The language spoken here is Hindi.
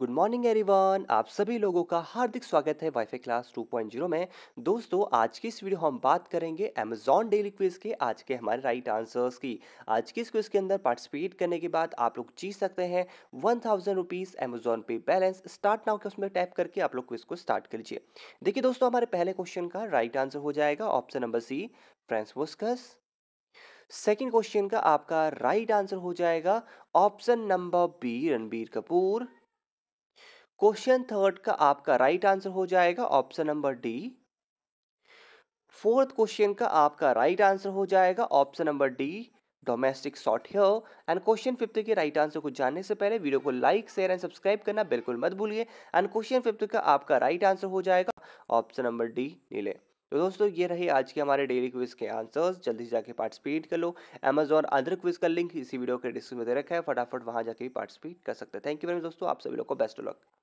गुड मॉर्निंग एवरीवन आप सभी लोगों का हार्दिक स्वागत है वाईफाई क्लास 2.0 में दोस्तों आज की इस वीडियो हम बात करेंगे अमेजॉन डेली क्विज के आज के हमारे राइट आंसर्स की आज की इस क्विज के अंदर पार्टिसिपेट करने के बाद आप लोग जीत सकते हैं one thousand rupees Amazon Pay balance start now के उसमें टैप करके आप लोग क्विज को स्टार्ट कर लीजिए देखिए दोस्तों हमारे पहले क्वेश्चन का राइट आंसर हो जाएगा ऑप्शन नंबर सी फ्रेंस वोस्कस सेकेंड क्वेश्चन का आपका राइट आंसर हो जाएगा option number B Ranbir Kapoor question third का आपका राइट आंसर हो जाएगा option number D fourth question का आपका राइट आंसर हो जाएगा option number D domestic short hair and question fifth के राइट आंसर को जानने से पहले वीडियो को लाइक शेयर एंड सब्सक्राइब करना बिल्कुल मत भूलिए एंड क्वेश्चन फिफ्थ का आपका राइट आंसर हो जाएगा ऑप्शन नंबर डी नीले तो दोस्तों ये रहे आज के हमारे डेली क्विज के आंसर्स जल्दी जाके पार्टिसिपेट कर लो अमेजोन अदर क्विज का लिंक इसी वीडियो के डिस्क्रिप्शन में दे रखा है फटाफट वहाँ जाके पार्टिसिपेट कर सकते हैं थैंक यू वेरी मच दोस्तों आप सभी लोग को बेस्ट लक